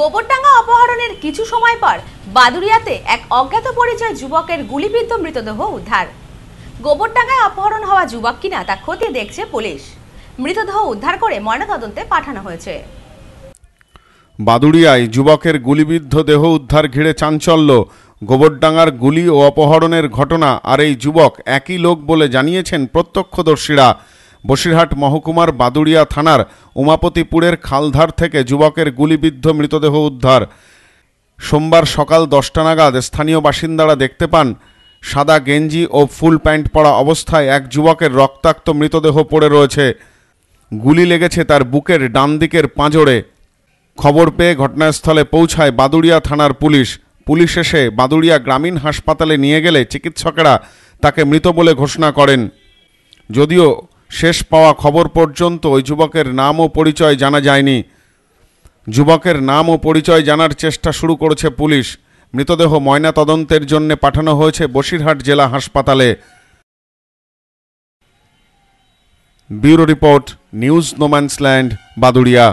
গোবরডাঙ্গা অপহরণের কিছু সময় পর বাদুরিয়াতে এক অজ্ঞাত পরিচয় যুবকের গুলিবিদ্ধ মৃতদেহ উদ্ধার গোবরডাঙ্গায় অপহরণ হওয়া যুবক কিনা তা খতিয়ে দেখছে পুলিশ মৃতদেহ উদ্ধার করে ময়নাতদন্তে পাঠানো হয়েছে বাদুড়িয়ায় যুবকের গুলিবিদ্ধ দেহ উদ্ধার ঘিরে চাঞ্চল্য গোবরডাঙ্গার গুলি ও অপহরণের ঘটনা আর এই যুবক একই লোক বলে জানিয়েছেন প্রত্যক্ষদর্শীরা বসিরহাট মহকুমার বাদুড়িয়া থানার উমাপতিপুরের খালধার থেকে যুবকের গুলিবিদ্ধ মৃতদেহ উদ্ধার সোমবার সকাল দশটা নাগাদ স্থানীয় বাসিন্দারা দেখতে পান সাদা গেঞ্জি ও ফুল প্যান্ট পরা অবস্থায় এক যুবকের রক্তাক্ত মৃতদেহ পড়ে রয়েছে গুলি লেগেছে তার বুকের ডান দিকের পাঁজরে খবর পেয়ে ঘটনাস্থলে পৌঁছায় বাদুড়িয়া থানার পুলিশ পুলিশ এসে বাদুড়িয়া গ্রামীণ হাসপাতালে নিয়ে গেলে চিকিৎসকেরা তাকে মৃত বলে ঘোষণা করেন যদিও শেষ পাওয়া খবর পর্যন্ত ওই যুবকের নাম ও পরিচয় জানা যায়নি যুবকের নাম ও পরিচয় জানার চেষ্টা শুরু করেছে পুলিশ মৃতদেহ ময়নাতদন্তের জন্য পাঠানো হয়েছে বসিরহাট জেলা হাসপাতালে bureau report news no man's land Baduria